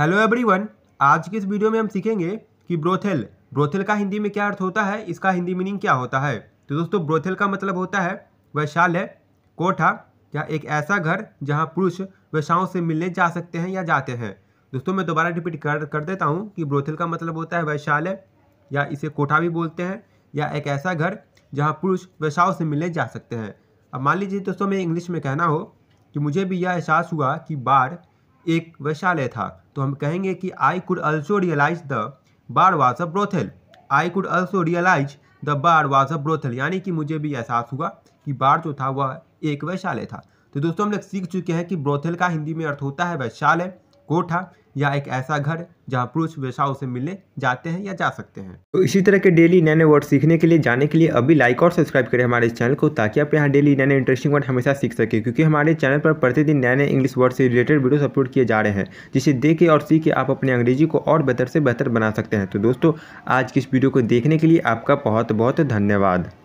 hello everyone आज की इस वीडियो में हम सीखेंगे कि ब्रोथेल ब्रोथेल का हिंदी में क्या अर्थ होता है इसका हिंदी मीनिंग क्या होता है तो दोस्तों ब्रोथेल का मतलब होता है वैशाल है कोठा या एक ऐसा घर जहां पुरुष वैशाओं से मिलने जा सकते हैं या जाते हैं दोस्तों मैं दोबारा रिपीट कर कर देता हूँ कि ब्रोथेल का मतलब होता है वैशाल या इसे कोठा भी बोलते हैं या एक ऐसा घर जहाँ पुरुष वैशाओं से मिलने जा सकते हैं अब मान लीजिए दोस्तों में इंग्लिश में कहना हो कि मुझे भी यह एहसास हुआ कि बार एक वैशालय था तो हम कहेंगे कि I could also realise the bar was a brothel I could also realise the bar was a brothel यानी कि मुझे भी एहसास हुआ कि बार जो था वह एक वैशालय था तो दोस्तों हम लोग सीख चुके हैं कि ब्रोथल का हिंदी में अर्थ होता है वैशालय कोठा या एक ऐसा घर जहां पुरुष व्यवसायों से मिलने जाते हैं या जा सकते हैं तो इसी तरह के डेली नए नए वर्ड सीखने के लिए जाने के लिए अभी लाइक और सब्सक्राइब करें हमारे चैनल को ताकि आप यहाँ डेली नए नए इंटरेस्टिंग वर्ड हमेशा सीख सकें क्योंकि हमारे चैनल पर प्रतिदिन नए नए इंग्लिश वर्ड से रिलेटेड वीडियोज़ अपलोड किए जा रहे हैं जिसे देखे और सीख के आप अपने अंग्रेजी को और बेहतर से बेहतर बना सकते हैं तो दोस्तों आज की इस वीडियो को देखने के लिए आपका बहुत बहुत धन्यवाद